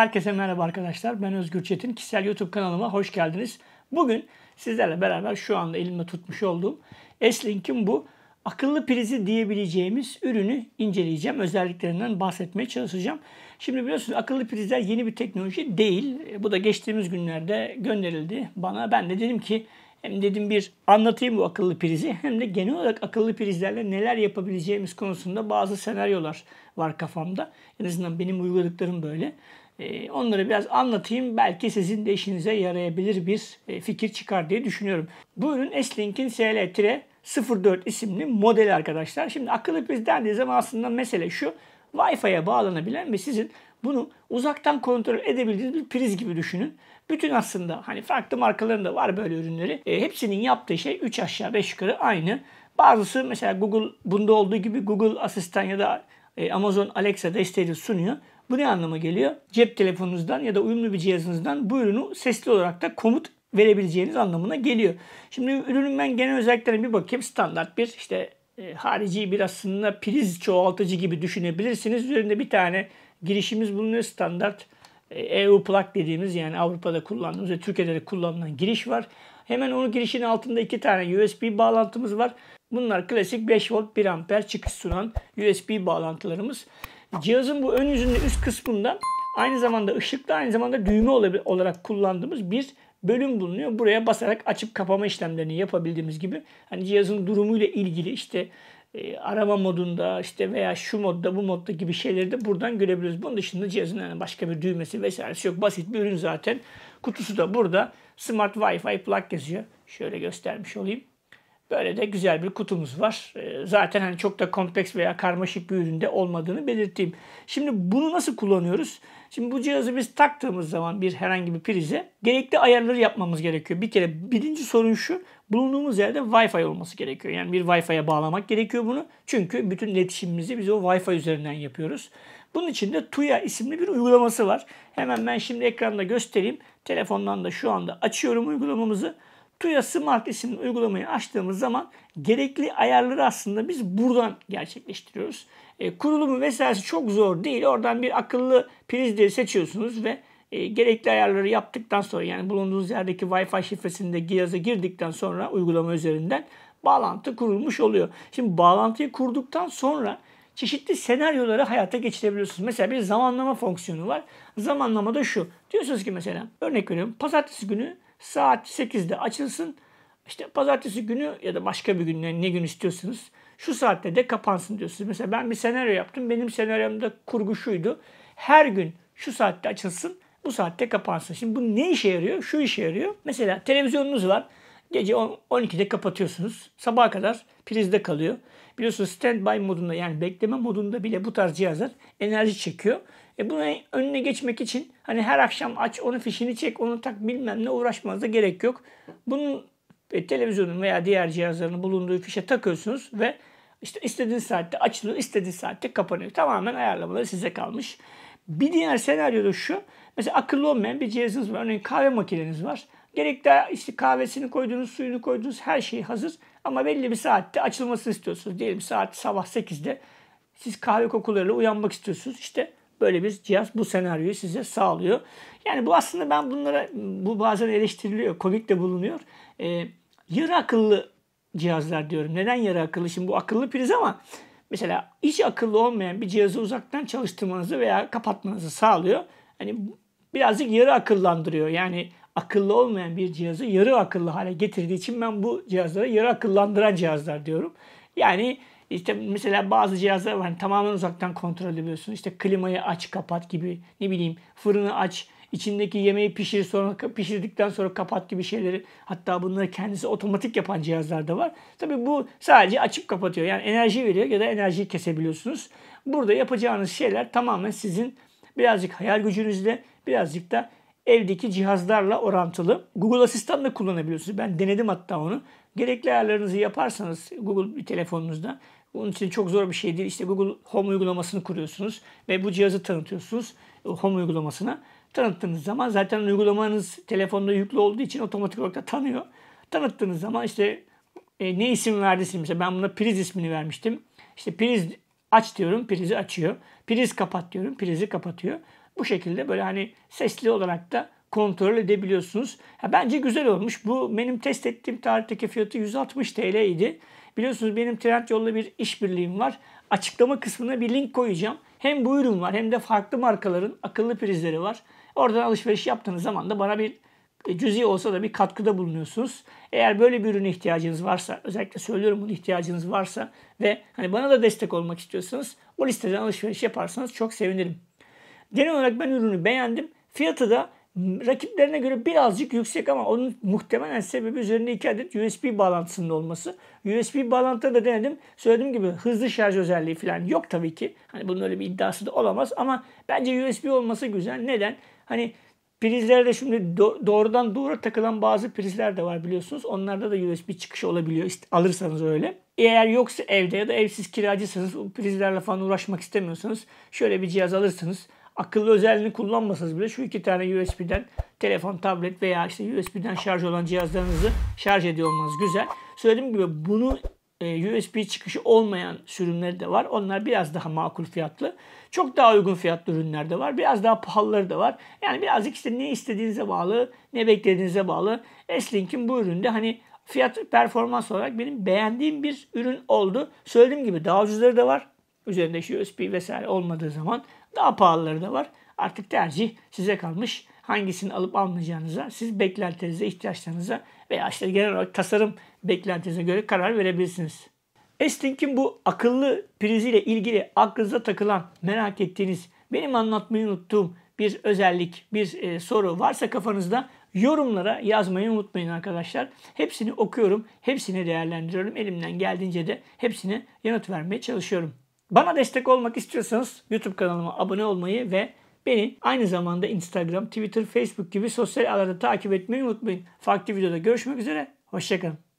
Herkese merhaba arkadaşlar. Ben Özgür Çetin. Kişisel YouTube kanalıma hoş geldiniz. Bugün sizlerle beraber şu anda elimde tutmuş olduğum S-Link'in bu akıllı prizi diyebileceğimiz ürünü inceleyeceğim. Özelliklerinden bahsetmeye çalışacağım. Şimdi biliyorsunuz akıllı prizler yeni bir teknoloji değil. Bu da geçtiğimiz günlerde gönderildi bana. Ben de dedim ki hem dedim bir anlatayım bu akıllı prizi hem de genel olarak akıllı prizlerle neler yapabileceğimiz konusunda bazı senaryolar var kafamda. En azından benim uyguladıklarım böyle. Ee, onları biraz anlatayım. Belki sizin de işinize yarayabilir bir e, fikir çıkar diye düşünüyorum. Bu ürün S-Link'in SL-04 isimli modeli arkadaşlar. Şimdi akıllı priz dendiği zaman aslında mesele şu. Wi-Fi'ye bağlanabilen ve sizin bunu uzaktan kontrol edebildiğiniz bir priz gibi düşünün. Bütün aslında hani farklı markalarında var böyle ürünleri. E, hepsinin yaptığı şey 3 aşağı 5 yukarı aynı. Bazısı mesela Google bunda olduğu gibi Google Asistan ya da e, Amazon Alexa desteğini sunuyor. Bu ne anlama geliyor? Cep telefonunuzdan ya da uyumlu bir cihazınızdan bu ürünü sesli olarak da komut verebileceğiniz anlamına geliyor. Şimdi ürünün ben genel özelliklerine bir bakayım. Standart bir işte e, harici bir aslında priz çoğaltıcı gibi düşünebilirsiniz. Üzerinde bir tane girişimiz bulunuyor standart. E, EU plak dediğimiz yani Avrupa'da kullandığımız ve Türkiye'de de kullanılan giriş var. Hemen onun girişinin altında iki tane USB bağlantımız var. Bunlar klasik 5 volt 1 amper çıkış sunan USB bağlantılarımız. Cihazın bu ön yüzünde üst kısmında aynı zamanda ışıklı aynı zamanda düğme olarak kullandığımız bir bölüm bulunuyor. Buraya basarak açıp kapama işlemlerini yapabildiğimiz gibi hani cihazın durumuyla ilgili işte e, arama modunda işte veya şu modda bu modda gibi şeyleri de buradan görebiliriz. Bunun dışında cihazın yani başka bir düğmesi vesairesi yok. Basit bir ürün zaten. Kutusu da burada. Smart Wi-Fi plug yazıyor. Şöyle göstermiş olayım. Böyle de güzel bir kutumuz var. Ee, zaten hani çok da kompleks veya karmaşık bir üründe olmadığını belirteyim. Şimdi bunu nasıl kullanıyoruz? Şimdi bu cihazı biz taktığımız zaman bir herhangi bir prize gerekli ayarları yapmamız gerekiyor. Bir kere birinci sorun şu bulunduğumuz yerde Wi-Fi olması gerekiyor. Yani bir Wi-Fi'ye bağlamak gerekiyor bunu. Çünkü bütün iletişimimizi biz o Wi-Fi üzerinden yapıyoruz. Bunun için de Tuya isimli bir uygulaması var. Hemen ben şimdi ekranda göstereyim. Telefondan da şu anda açıyorum uygulamamızı. TUYA Smart isimli uygulamayı açtığımız zaman gerekli ayarları aslında biz buradan gerçekleştiriyoruz. E, kurulumu vesairesi çok zor değil. Oradan bir akıllı priz diye seçiyorsunuz ve e, gerekli ayarları yaptıktan sonra yani bulunduğunuz yerdeki Wi-Fi şifresini de giyaza girdikten sonra uygulama üzerinden bağlantı kurulmuş oluyor. Şimdi bağlantıyı kurduktan sonra çeşitli senaryoları hayata geçirebiliyorsunuz. Mesela bir zamanlama fonksiyonu var. Zamanlama da şu. Diyorsunuz ki mesela örnek veriyorum pazartesi günü Saat 8'de açılsın. İşte pazartesi günü ya da başka bir gün ne gün istiyorsunuz. Şu saatte de kapansın diyorsunuz. Mesela ben bir senaryo yaptım. Benim senaryomda kurgu şuydu. Her gün şu saatte açılsın, bu saatte kapansın. Şimdi bu ne işe yarıyor? Şu işe yarıyor. Mesela televizyonunuz var. Gece 12'de kapatıyorsunuz. Sabaha kadar prizde kalıyor biliyorsunuz standby modunda yani bekleme modunda bile bu tarz cihazlar enerji çekiyor. E bunun önüne geçmek için hani her akşam aç onu fişini çek onu tak bilmem ne uğraşmanıza gerek yok. Bunun e, televizyonun veya diğer cihazların bulunduğu fişe takıyorsunuz ve işte istediğiniz saatte açılıyor, istediğiniz saatte kapanıyor. Tamamen ayarlamaları size kalmış. Bir diğer senaryo da şu. Mesela akıllı olmayan bir cihazınız var. Örneğin kahve makineniz var. Gerek de işte kahvesini koyduğunuz, suyunu koyduğunuz her şey hazır. Ama belli bir saatte açılmasını istiyorsunuz. Diyelim saat sabah 8'de siz kahve kokularıyla uyanmak istiyorsunuz. İşte böyle bir cihaz bu senaryoyu size sağlıyor. Yani bu aslında ben bunlara, bu bazen eleştiriliyor, komik de bulunuyor. Ee, yarı akıllı cihazlar diyorum. Neden yarı akıllı? Şimdi bu akıllı priz ama mesela hiç akıllı olmayan bir cihazı uzaktan çalıştırmanızı veya kapatmanızı sağlıyor. Hani birazcık yarı akıllandırıyor. Yani akıllı olmayan bir cihazı yarı akıllı hale getirdiği için ben bu cihazlara yarı akıllandıran cihazlar diyorum. Yani işte mesela bazı cihazlar var. Hani tamamen uzaktan kontrol ediyorsun. İşte klimayı aç kapat gibi ne bileyim fırını aç içindeki yemeği pişir sonra pişirdikten sonra kapat gibi şeyleri hatta bunları kendisi otomatik yapan cihazlar da var. Tabi bu sadece açıp kapatıyor. Yani enerji veriyor ya da enerjiyi kesebiliyorsunuz. Burada yapacağınız şeyler tamamen sizin birazcık hayal gücünüzle birazcık da evdeki cihazlarla orantılı. Google Asistan da kullanabiliyorsunuz. Ben denedim hatta onu. Gerekli ayarlarınızı yaparsanız Google bir telefonunuzda bunun için çok zor bir şey değil. İşte Google Home uygulamasını kuruyorsunuz ve bu cihazı tanıtıyorsunuz e, Home uygulamasına. Tanıttığınız zaman zaten uygulamanız telefonda yüklü olduğu için otomatik olarak da tanıyor. Tanıttığınız zaman işte e, ne isim verdiyseniz mesela ben buna priz ismini vermiştim. İşte priz aç diyorum prizi açıyor. Priz kapat diyorum prizi kapatıyor. Bu şekilde böyle hani sesli olarak da kontrol edebiliyorsunuz. Ha, bence güzel olmuş. Bu benim test ettiğim tarihteki fiyatı 160 TL idi. Biliyorsunuz benim Trendyol'la bir işbirliğim var. Açıklama kısmına bir link koyacağım. Hem bu ürün var hem de farklı markaların akıllı prizleri var. Oradan alışveriş yaptığınız zaman da bana bir e, cüzi olsa da bir katkıda bulunuyorsunuz. Eğer böyle bir ürüne ihtiyacınız varsa, özellikle söylüyorum bunun ihtiyacınız varsa ve hani bana da destek olmak istiyorsanız o listeden alışveriş yaparsanız çok sevinirim. Genel olarak ben ürünü beğendim. Fiyatı da rakiplerine göre birazcık yüksek ama onun muhtemelen sebebi üzerinde 2 adet USB bağlantısında olması. USB bağlantıda da denedim. Söylediğim gibi hızlı şarj özelliği falan yok tabii ki. Hani bunun öyle bir iddiası da olamaz ama bence USB olması güzel. Neden? Hani prizlerde şimdi doğrudan doğru takılan bazı prizler de var biliyorsunuz. Onlarda da USB çıkışı olabiliyor işte alırsanız öyle. Eğer yoksa evde ya da evsiz kiracısınız prizlerle falan uğraşmak istemiyorsanız şöyle bir cihaz alırsınız akıllı özelliğini kullanmasanız bile şu iki tane USB'den telefon, tablet veya işte USB'den şarj olan cihazlarınızı şarj ediyor olmanız güzel. Söylediğim gibi bunu e, USB çıkışı olmayan sürümleri de var. Onlar biraz daha makul fiyatlı. Çok daha uygun fiyatlı ürünler de var. Biraz daha pahalıları da var. Yani birazcık işte ne istediğinize bağlı, ne beklediğinize bağlı. S-Link'in bu üründe hani fiyat performans olarak benim beğendiğim bir ürün oldu. Söylediğim gibi daha ucuzları da var. Üzerinde şu USB vesaire olmadığı zaman daha pahalıları da var. Artık tercih size kalmış. Hangisini alıp almayacağınıza, siz beklentinize, ihtiyaçlarınıza veya işte genel olarak tasarım beklentinize göre karar verebilirsiniz. Estink'in bu akıllı priziyle ilgili aklınıza takılan, merak ettiğiniz, benim anlatmayı unuttuğum bir özellik, bir e, soru varsa kafanızda yorumlara yazmayı unutmayın arkadaşlar. Hepsini okuyorum, hepsini değerlendiriyorum. Elimden geldiğince de hepsine yanıt vermeye çalışıyorum. Bana destek olmak istiyorsanız YouTube kanalıma abone olmayı ve beni aynı zamanda Instagram, Twitter, Facebook gibi sosyal ağlarda takip etmeyi unutmayın. Farklı videoda görüşmek üzere. Hoşçakalın.